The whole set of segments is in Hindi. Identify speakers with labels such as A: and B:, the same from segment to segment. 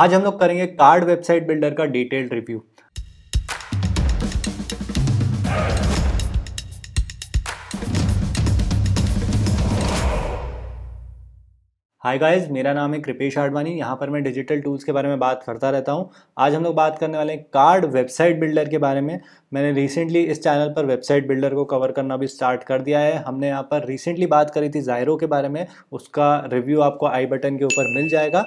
A: आज हम लोग करेंगे कार्ड वेबसाइट बिल्डर का डिटेल्ड रिव्यू हाय गाइस मेरा नाम है कृपेश आडवाणी यहाँ पर मैं डिजिटल टूल्स के बारे में बात करता रहता हूँ आज हम लोग बात करने वाले हैं कार्ड वेबसाइट बिल्डर के बारे में मैंने रिसेंटली इस चैनल पर वेबसाइट बिल्डर को कवर करना भी स्टार्ट कर दिया है हमने यहाँ पर रिसेंटली बात करी थी जायरो के बारे में उसका रिव्यू आपको आई बटन के ऊपर मिल जाएगा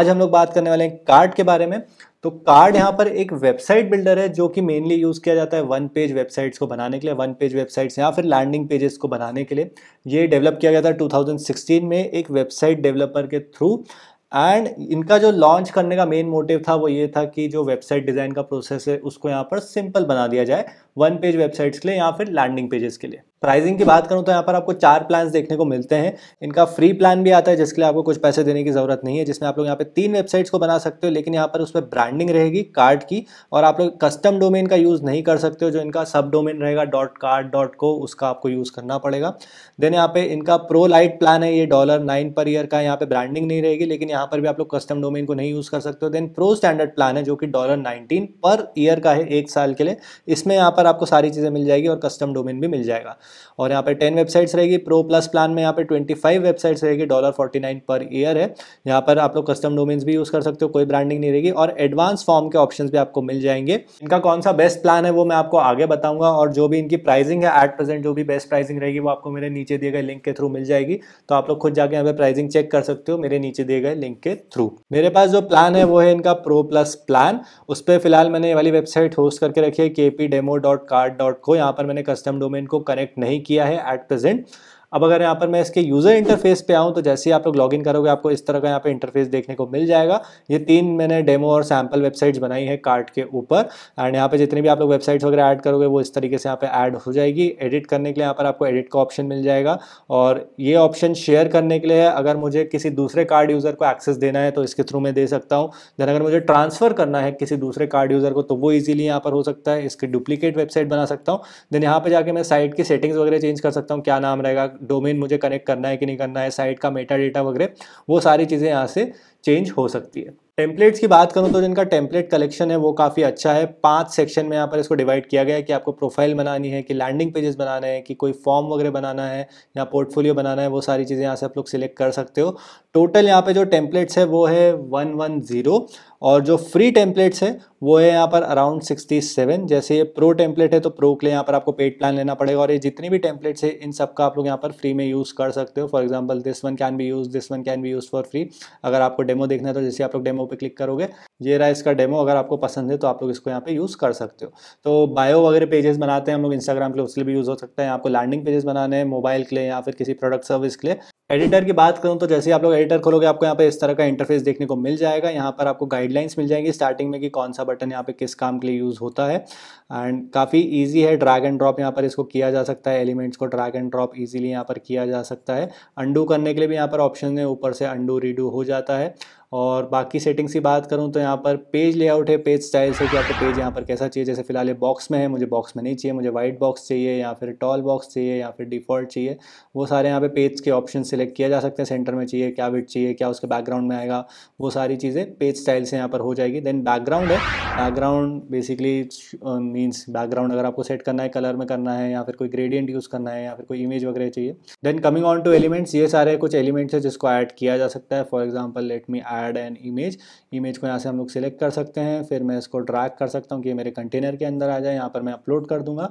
A: आज हम लोग बात करने वाले हैं कार्ड के बारे में तो कार्ड यहाँ पर एक वेबसाइट बिल्डर है जो कि मेनली यूज़ किया जाता है वन पेज वेबसाइट्स को बनाने के लिए वन पेज वेबसाइट्स या फिर लैंडिंग पेजेस को बनाने के लिए ये डेवलप किया गया था 2016 में एक वेबसाइट डेवलपर के थ्रू एंड इनका जो लॉन्च करने का मेन मोटिव था वो ये था कि जो वेबसाइट डिज़ाइन का प्रोसेस है उसको यहाँ पर सिंपल बना दिया जाए वन पेज वेबसाइट्स के लिए या फिर लैंडिंग पेजेस के लिए प्राइसिंग की बात करूँ तो यहाँ पर आपको चार प्लान्स देखने को मिलते हैं इनका फ्री प्लान भी आता है जिसके लिए आपको कुछ पैसे देने की ज़रूरत नहीं है जिसमें आप लोग यहाँ पे तीन वेबसाइट्स को बना सकते हो लेकिन यहाँ पर उस पर ब्रांडिंग रहेगी कार्ड की और आप लोग कस्टम डोमेन का यूज़ नहीं कर सकते हो जो इनका सब डोमेन रहेगा डॉट कार्ड डॉट को उसका आपको यूज़ करना पड़ेगा देन यहाँ पे इनका प्रो लाइट प्लान है ये डॉलर नाइन पर ईयर का यहाँ पर ब्रांडिंग नहीं रहेगी लेकिन यहाँ पर भी आप लोग कस्टम डोमेन को नहीं यूज़ कर सकते हो देन प्रो स्टैंडर्ड प्लान है जो कि डॉलर नाइनटीन पर ईयर का है एक साल के लिए इसमें यहाँ पर आपको सारी चीज़ें मिल जाएगी और कस्टम डोमेन भी मिल जाएगा और यहाँ पे टेन वेबसाइट्स रहेगी प्रो प्लस प्लान में यहाँ पे ट्वेंटी फाइव वेबसाइट्स रहेगी dollar forty nine per year है यहाँ पर आप लोग कस्टम डोमेन्स भी यूज़ कर सकते हो कोई ब्रांडिंग नहीं रहेगी और एडवांस फॉर्म के ऑप्शन भी आपको मिल जाएंगे इनका कौन सा बेस्ट प्लान है वो मैं आपको आगे बताऊंगा और जो भी इनकी प्राइसिंग है एट प्रेजेंट जो भी बेस्ट प्राइसिंग रहेगी वो आपको मेरे नीचे दिए गए लिंक के थ्रू मिल जाएगी तो आप लोग खुद जाकर यहाँ पे प्राइसिंग चेक कर सकते हो मेरे नीचे दिए गए लिंक के थ्रू मेरे पास जो प्लान है वो है इनका प्रो प्लस प्लान उस पर फिलहाल मैंने ये वाली वेबसाइट होस्ट करके रखी है के P demo dot card dot co यहाँ पर मैंने कस्टम डोमेन को कनेक्ट नहीं किया है एट प्रेजेंट अब अगर यहाँ पर मैं इसके यूज़र इंटरफेस पे आऊँ तो जैसे ही आप लोग लॉगिन करोगे आपको इस तरह का यहाँ पे इंटरफेस देखने को मिल जाएगा ये तीन मैंने डेमो और सैम्पल वेबसाइट्स बनाई है कार्ट के ऊपर एंड यहाँ पे जितने भी आप लोग वेबसाइट्स वगैरह ऐड करोगे वो इस तरीके से यहाँ पे ऐड हो जाएगी एडिट करने के लिए यहाँ पर आपको एडिट का ऑप्शन मिल जाएगा और ये ऑप्शन शेयर करने के लिए अगर मुझे किसी दूसरे कार्ड यूज़र को एक्सेस देना है तो इसके थ्रू मैं दे सकता हूँ देन अगर मुझे ट्रांसफ़र करना है किसी दूसरे कार्ड यूज़र को तो वो ईजिली यहाँ पर हो सकता है इसकी डुप्लीकेट वेबसाइट बना सकता हूँ देन यहाँ पर जाके मैं साइट की सेटिंग्स वगैरह चेंज कर सकता हूँ क्या नाम रहेगा डोमेन मुझे कनेक्ट करना है कि नहीं करना है साइट का मेटा डेटा वगैरह वो सारी चीज़ें यहाँ से चेंज हो सकती है टेम्पलेट्स की बात करूँ तो जिनका टेम्पलेट कलेक्शन है वो काफ़ी अच्छा है पांच सेक्शन में यहाँ पर इसको डिवाइड किया गया है कि आपको प्रोफाइल बनानी है कि लैंडिंग पेजेस बनाना है कि कोई फॉर्म वगैरह बनाना है या पोर्टफोलियो बनाना है वो सारी चीज़ें यहाँ से आप लोग सिलेक्ट कर सकते हो टोटल यहाँ पर जो टेम्पलेट्स है वो है वन वन ज़ीरो और जो फ्री टेम्पलेट्स है वो है यहाँ पर अराउंड सिक्सटी सेवन जैसे ये प्रो टेम्पलेट है तो प्रो के लिए यहाँ पर आपको पेड प्लान लेना पड़ेगा और ये जितनी भी टेम्पलेट्स है इन सब का आप लोग यहाँ पर फ्री में यूज़ कर सकते हो for example this one can be use this one can be use for free अगर आपको डेमो देखना है तो जैसे आप लोग डेमो पे क्लिक करोगे ये रहा इसका डेमो अगर आपको पसंद है तो आप लोग इसको यहाँ पे यूज़ कर सकते हो तो बायो वगैरह पेजेस बनाते हैं हम लोग इंस्टाग्राम के लिए उसके लिए भी यूज़ हो सकता है आपको लैंडिंग पेजेस बनाने हैं मोबाइल के लिए या फिर किसी प्रोडक्ट सर्विस के लिए एडिटर की बात करूं तो जैसे ही आप लोग एडिटर खोलोगे आपको यहाँ पर इस तरह का इंटरफेस देखने को मिल जाएगा यहाँ पर आपको गाइडलाइंस मिल जाएंगी स्टार्टिंग में कि कौन सा बटन यहाँ पे किस काम के लिए यूज़ होता है एंड काफ़ी ईजी है ड्रैग एंड ड्रॉप यहाँ पर इसको किया जा सकता है एलिमेंट्स को ड्रैग एंड ड्रॉप ईजिली यहाँ पर किया जा सकता है अंडू करने के लिए भी यहाँ पर ऑप्शन है ऊपर से अंडू रीडू हो जाता है और बाकी सेटिंग्स की बात करूँ तो यहाँ पर पेज लेआउट है पेज स्टाइल से कि आपको पेज यहाँ पर कैसा चाहिए जैसे फिलहाल ये बॉक्स में है मुझे बॉक्स में नहीं चाहिए मुझे वाइट बॉक्स चाहिए या फिर टॉल बॉक्स चाहिए या फिर डिफ़ॉल्ट चाहिए वो सारे यहाँ पे पेज के ऑप्शन से सिलेक्ट किया जा सकता है सेंटर में चाहिए क्या विट चाहिए क्या उसके बैकग्राउंड में आएगा वो सारी चीज़ें पेज स्टाइल से यहाँ पर हो जाएगी देन बैकग्राउंड है बैकग्राउंड बेसिकली मीन्स बैकग्राउंड अगर आपको सेट करना है कलर में करना है या फिर कोई ग्रेडियंट यूज़ करना है या फिर कोई इमेज वगैरह चाहिए then coming on to elements ये सारे कुछ एलिमेंट्स है जिसको ऐड किया जा सकता है for example let me add an image image को यहाँ से हम लोग सिलेक्ट कर सकते हैं फिर मैं इसको ड्रैग कर सकता हूँ कि मेरे कंटेनर के अंदर आ जाए यहाँ पर मैं अपलोड कर दूंगा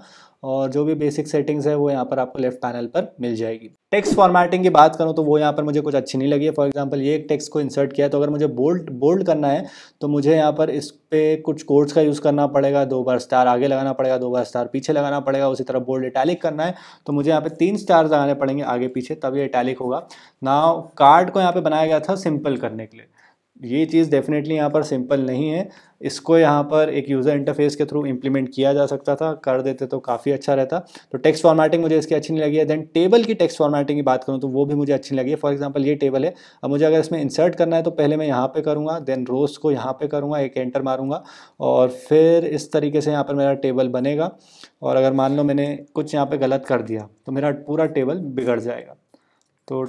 A: और जो भी बेसिक सेटिंग्स है वो यहाँ पर आपको लेफ्ट पैनल पर मिल जाएगी टेक्स्ट फॉर्मेटिंग की बात करूँ तो वो यहाँ पर मुझे कुछ अच्छी नहीं लगी है फॉर एग्जाम्पल ये एक टेक्स्ट को इंसर्ट किया है तो अगर मुझे बोल्ड बोल्ड करना है तो मुझे यहाँ पर इस पर कुछ कोड्स का यूज़ करना पड़ेगा दो बार स्टार आगे लगाना पड़ेगा दो बार स्टार पीछे लगाना पड़ेगा उसी तरह बोल्ड इटैलिक करना है तो मुझे यहाँ पर तीन स्टार लगाने पड़ेंगे आगे पीछे तब ये इटैलिक होगा ना कार्ड को यहाँ पर बनाया गया था सिंपल करने के लिए ये चीज़ डेफिनेटली यहाँ पर सिंपल नहीं है इसको यहाँ पर एक यूज़र इंटरफेस के थ्रू इंप्लीमेंट किया जा सकता था कर देते तो काफ़ी अच्छा रहता तो टेक्स्ट फॉर्मेटिंग मुझे इसकी अच्छी नहीं लगी है देन टेबल की टेक्स्ट फॉर्मेटिंग की बात करूँ तो वो भी मुझे अच्छी लगी है फॉर एग्जाम्पल ये टेबल है अब मुझे अगर इसमें इंसर्ट करना है तो पहले मैं यहाँ पर करूँगा देन रोज को यहाँ पर करूँगा एक एंटर मारूँगा और फिर इस तरीके से यहाँ पर मेरा टेबल बनेगा और अगर मान लो मैंने कुछ यहाँ पर गलत कर दिया तो मेरा पूरा टेबल बिगड़ जाएगा तो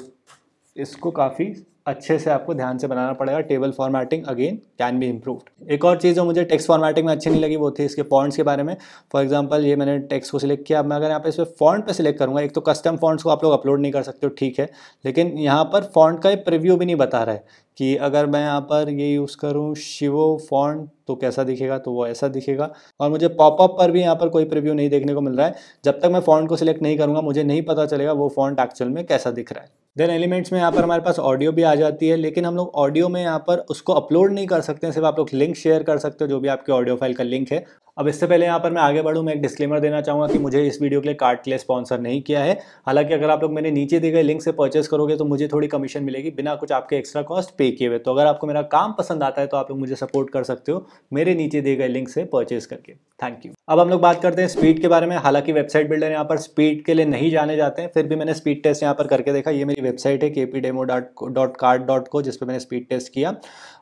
A: इसको काफ़ी अच्छे से आपको ध्यान से बनाना पड़ेगा table formatting again can be improved एक और चीज़ जो मुझे टेक्स्ट फॉर्मेटिंग में अच्छी नहीं लगी वो थी इसके फॉन्ट्स के बारे में फॉर एग्जाम्पल ये मैंने टेक्स्ट को सिलेक्ट किया मैं अगर यहाँ पे इस पर फॉन्ट पर सिलेक्ट करूँगा एक तो कस्टम फॉन्ट्स को आप लोग अपलोड नहीं कर सकते हो ठीक है लेकिन यहाँ पर फॉन्ट का एक प्रिव्यू भी नहीं बता रहा है कि अगर मैं यहाँ पर ये यूज़ करूँ शिवो फॉन्ट तो कैसा दिखेगा तो वो ऐसा दिखेगा और मुझे पॉपअप पर भी यहाँ पर कोई प्रिव्यू नहीं देखने को मिल रहा है जब तक मैं फॉन्ट को सिलेक्ट नहीं करूँगा मुझे नहीं पता चलेगा वो फॉन्ट एक्चुअल में कैसा दिख रहा है देन एलिमेंट्स में यहाँ पर हमारे पास ऑडियो भी आ जाती है लेकिन हम लोग ऑडियो में यहाँ पर उसको अपलोड नहीं कर सकते हैं सिर्फ आप लोग लिंक शेयर कर सकते हो जो भी आपके ऑडियो फाइल का लिंक है अब इससे पहले यहाँ पर मैं आगे बढ़ूँ मैं एक डिस्क्लेमर देना चाहूँगा कि मुझे इस वीडियो के लिए कार्ड के लिए स्पॉन्सर नहीं किया है हालांकि अगर आप लोग मैंने नीचे दिए गए लिंक से परचेस करोगे तो मुझे थोड़ी कमीशन मिलेगी बिना कुछ आपके एक्स्ट्रा कॉस्ट पे किए हुए तो अगर आपको मेरा काम पसंद आता है तो आप लोग मुझे सपोर्ट कर सकते हो मेरे नीचे दिए गए लिंक से परचेस करके थैंक यू अब हम लोग बात करते हैं स्पीड के बारे में हालांकि वेबसाइट बिल्डर यहाँ पर स्पीड के लिए नहीं जाने जाते हैं फिर भी मैंने स्पीड टेस्ट यहाँ पर करके देखा ये मेरी वेबसाइट है के P demo dot dot card dot co जिसपे मैंने स्पीड टेस्ट किया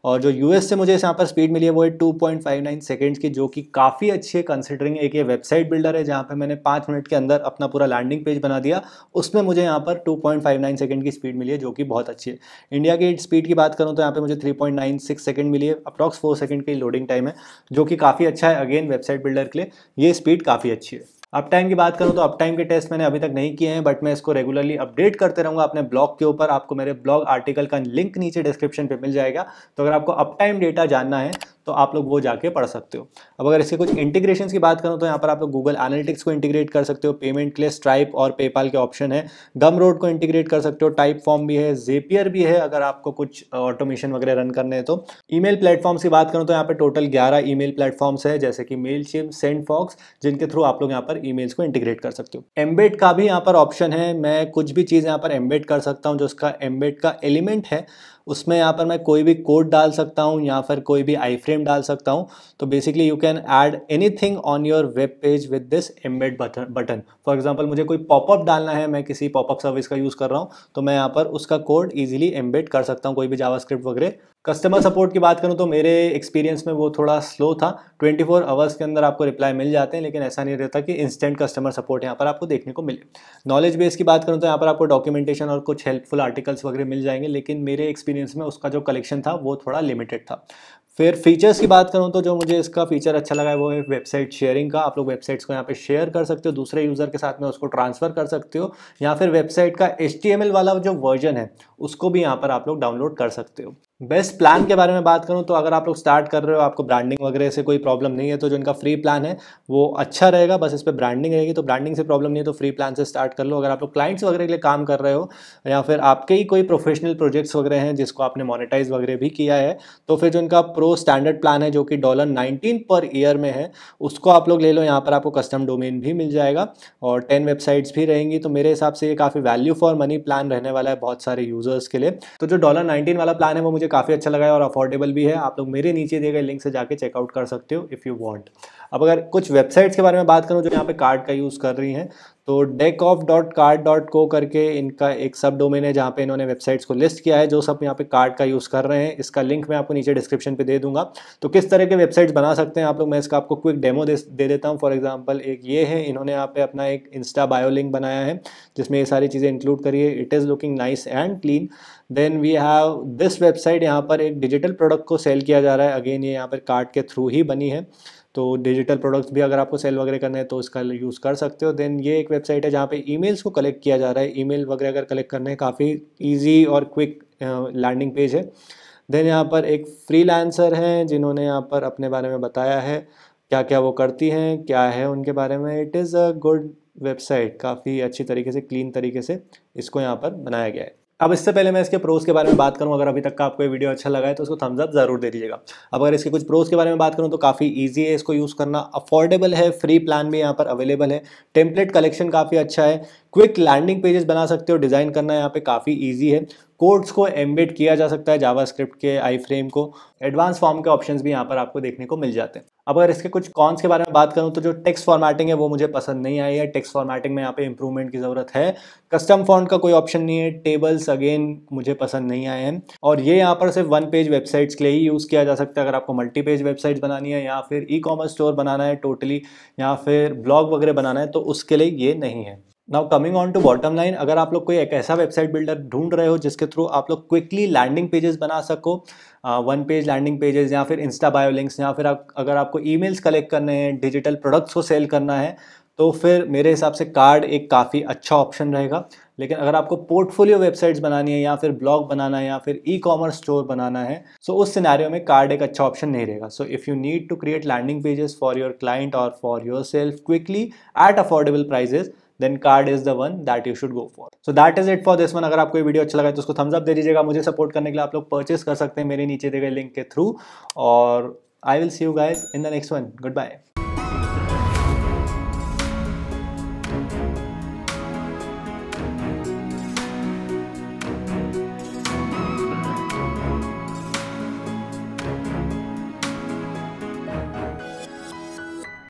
A: और जो यूएस से मुझे यहाँ पर स्पीड मिली है वो है टू पॉइंट फाइव नाइन की जो कि काफ़ी अच्छी है कंसिडरिंग एक ये वेबसाइट बिल्डर है जहाँ पर मैंने पाँच मिनट के अंदर अपना पूरा लैंडिंग पेज बना दिया उसमें मुझे यहाँ पर टू पॉइंट फाइव नाइन की स्पीड मिली है जो कि बहुत अच्छी है इंडिया की स्पीड की बात करूँ तो यहाँ पर मुझे three point nine six second मिली है अप्रॉक्स फोर सेकेंड की लोडिंग टाइम है जो कि काफ़ी अच्छा है अगेन वेबसाइट बिल्डर के लिए ये स्पीड काफ़ी अच्छी है अप टाइम की बात करूँ तो अप टाइम के टेस्ट मैंने अभी तक नहीं किए हैं बट मैं इसको रेगुलरली अपडेट करते रहूँगा अपने ब्लॉग के ऊपर आपको मेरे ब्लॉग आर्टिकल का लिंक नीचे डिस्क्रिप्शन पे मिल जाएगा तो अगर आपको अप टाइम डेटा जानना है तो आप लोग वो जाके पढ़ सकते हो अब अगर इसके कुछ इंटीग्रेशन की बात करूँ तो यहाँ पर आप लोग गूगल एनालिटिक्स को इंटीग्रेट कर सकते हो पेमेंट के लिए स्ट्राइप और पेपाल के ऑप्शन है गम रोड को इंटीग्रेट कर सकते हो टाइप फॉर्म भी है जेपियर भी है अगर आपको कुछ ऑटोमेशन वगैरह रन करने हैं तो ईमेल प्लेटफॉर्म्स की बात करूँ तो यहाँ पर टोटल ग्यारह ई मेल प्लेटफॉर्म्स है जैसे कि मेल चिम सेंड फॉक्स जिनके थ्रू आप लोग यहाँ पर मेल्स को इंटीग्रेट कर सकते हो एम्बेड का भी यहाँ पर ऑप्शन है मैं कुछ भी चीज़ यहाँ पर एमबेड कर सकता हूँ जो उसका एमबेड का एलिमेंट है उसमें यहाँ पर मैं कोई भी कोड डाल सकता हूँ या फिर कोई भी आई फ्रेम डाल सकता हूँ तो basically you can add anything on your web page with this embed button for example मुझे कोई पॉपअप डालना है मैं किसी पॉपअप सर्विस का यूज़ कर रहा हूँ तो मैं यहाँ पर उसका कोड ईजिली एम्बेड कर सकता हूँ कोई भी जावा वगैरह कस्टमर सपोर्ट की बात करूँ तो मेरे एक्सपीरियंस में वो थोड़ा स्लो था 24 फोर आवर्स के अंदर आपको रिप्लाई मिल जाते हैं लेकिन ऐसा नहीं रहता कि इंस्टेंट कस्टमर सपोर्ट यहाँ पर आपको देखने को मिले नॉलेज बेस की बात करूँ तो यहाँ पर आपको डॉक्यूमेंटेशन और कुछ हेल्पफुल आर्टिकल्स वगैरह मिल जाएंगे लेकिन मेरे एक्सपीरियंस में उसका जो कलेक्शन था वो थोड़ा लिमिटेड था फिर फीचर्स की बात करूँ तो जो मुझे इसका फीचर अच्छा लगा है वो है वेबसाइट शेयरिंग का आप लोग वेबसाइट्स को यहाँ पे शेयर कर सकते हो दूसरे यूज़र के साथ में उसको ट्रांसफ़र कर सकते हो या फिर वेबसाइट का एच वाला जो वर्जन है उसको भी यहाँ पर आप लोग डाउनलोड कर सकते हो बेस्ट प्लान के बारे में बात करूं तो अगर आप लोग स्टार्ट कर रहे हो आपको ब्रांडिंग वगैरह से कोई प्रॉब्लम नहीं है तो जो इनका फ्री प्लान है वो अच्छा रहेगा बस इस पर ब्रांडिंग रहेगी तो ब्रांडिंग से प्रॉब्लम नहीं है तो फ्री प्लान से स्टार्ट कर लो अगर आप लोग क्लाइंट्स वगैरह के लिए काम कर रहे हो या फिर आपके ही कोई प्रोफेशनल प्रोजेक्ट्स वगैरह हैं जिसको आपने मोनिटाइज वगैरह भी किया है तो फिर जो इनका प्रो स्टैंडर्ड प्लान है जो कि डॉलर नाइनटीन पर ईयर में है उसको आप लोग ले लो यहाँ पर आपको कस्टम डोमेन भी मिल जाएगा और टेन वेबसाइट्स भी रहेंगी तो मेरे हिसाब से ये काफ़ी वैल्यू फॉर मनी प्लान रहने वाला है बहुत सारे यूजर्स के लिए तो जो डॉलर नाइनटीन वाला प्लान है वो मुझे मुझे काफ़ी अच्छा लगा है और अफोर्डेबल भी है आप लोग मेरे नीचे दिए गए लिंक से जाके चेकआउट कर सकते हो इफ़ यू वांट अब अगर कुछ वेबसाइट्स के बारे में बात करूँ जो यहाँ पे कार्ड का यूज़ कर रही हैं तो deck of dot card dot co करके इनका एक सब डोमेन है जहाँ पे इन्होंने वेबसाइट्स को लिस्ट किया है जो सब यहाँ पे कार्ड का यूज़ कर रहे हैं इसका लिंक मैं आपको नीचे डिस्क्रिप्शन पे दे दूंगा तो किस तरह के वेबसाइट्स बना सकते हैं आप लोग मैं इसका आपको क्विक डेमो दे, दे देता हूँ फॉर एग्जाम्पल एक ये है इन्होंने यहाँ पे अपना एक इंस्टा बायो लिंक बनाया है जिसमें ये सारी चीज़ें इंक्लूड करिए it is looking nice and clean then we have this website यहाँ पर एक डिजिटल प्रोडक्ट को सेल किया जा रहा है अगेन ये यहाँ पर कार्ड के थ्रू ही बनी है तो डिजिटल प्रोडक्ट्स भी अगर आपको सेल वगैरह करना है तो इसका यूज़ कर सकते हो देन ये एक वेबसाइट है जहाँ पे ईमेल्स को कलेक्ट किया जा रहा है ईमेल वगैरह अगर कलेक्ट करने है काफ़ी ईजी और क्विक लैंडिंग पेज है देन यहाँ पर एक फ्रीलांसर हैं जिन्होंने यहाँ पर अपने बारे में बताया है क्या क्या वो करती हैं क्या है उनके बारे में it is a good website काफ़ी अच्छी तरीके से क्लीन तरीके से इसको यहाँ पर बनाया गया है अब इससे पहले मैं इसके प्रोज के बारे में बात करूं अगर अभी तक का आपको ये वीडियो अच्छा लगा है तो इसको थम्स अप ज़रूर दे दीजिएगा अब अगर इसके कुछ प्रोज के बारे में बात करूं तो काफ़ी ईजी है इसको यूज़ करना अफोर्डेबल है फ्री प्लान भी यहाँ पर अवेलेबल है टेम्पलेट कलेक्शन काफ़ी अच्छा है क्विक लैंडिंग पेजेस बना सकते हो डिज़ाइन करना यहाँ पे काफ़ी ईजी है कोड्स को एम्बेड किया जा सकता है जावास्क्रिप्ट के आई फ्रेम को एडवांस फॉर्म के ऑप्शंस भी यहाँ पर आपको देखने को मिल जाते हैं अब अगर इसके कुछ कॉन्स के बारे में बात करूँ तो जो टेक्स्ट फॉर्मेटिंग है वो मुझे पसंद नहीं आई है टेक्स्ट फॉर्मेटिंग में यहाँ पे इंप्रूवमेंट की ज़रूरत है कस्टम फॉन्ट का कोई ऑप्शन नहीं है टेबल्स अगेन मुझे पसंद नहीं आए हैं और ये यहाँ पर सिर्फ वन पेज वेबसाइट्स के लिए ही यूज़ किया जा सकता है अगर आपको मल्टी पेज वेबसाइट्स बनानी है या फिर ई कॉमर्स स्टोर बनाना है टोटली या फिर ब्लॉग वगैरह बनाना है तो उसके लिए ये नहीं है now coming on to bottom line अगर आप लोग कोई एक ऐसा वेबसाइट बिल्डर ढूंढ रहे हो जिसके थ्रू आप लोग क्विकली लैंडिंग पेजेस बना सको वन पेज लैंडिंग पेजेस या फिर इंस्टा बायो लिंक्स या फिर आप अगर आपको ईमेल्स कलेक्ट करने हैं डिजिटल प्रोडक्ट्स को सेल करना है तो फिर मेरे हिसाब से कार्ड एक काफ़ी अच्छा ऑप्शन रहेगा लेकिन अगर आपको पोर्टफोलियो वेबसाइट्स बनानी है या फिर ब्लॉग बनाना है या फिर ई कॉमर्स स्टोर बनाना है सो उस सिनेरियो में कार्ड एक अच्छा ऑप्शन नहीं रहेगा so if you need to create landing pages for your client और for yourself quickly at affordable prices then card is the one that you should go for so that is it for this one अगर आपको ये वीडियो अच्छा लगा तो उसको थम्स अप दे दीजिएगा मुझे सपोर्ट करने के लिए आप लोग परचेस कर सकते हैं मेरे नीचे दिए गए लिंक के थ्रू और I will see you guys in the next one good bye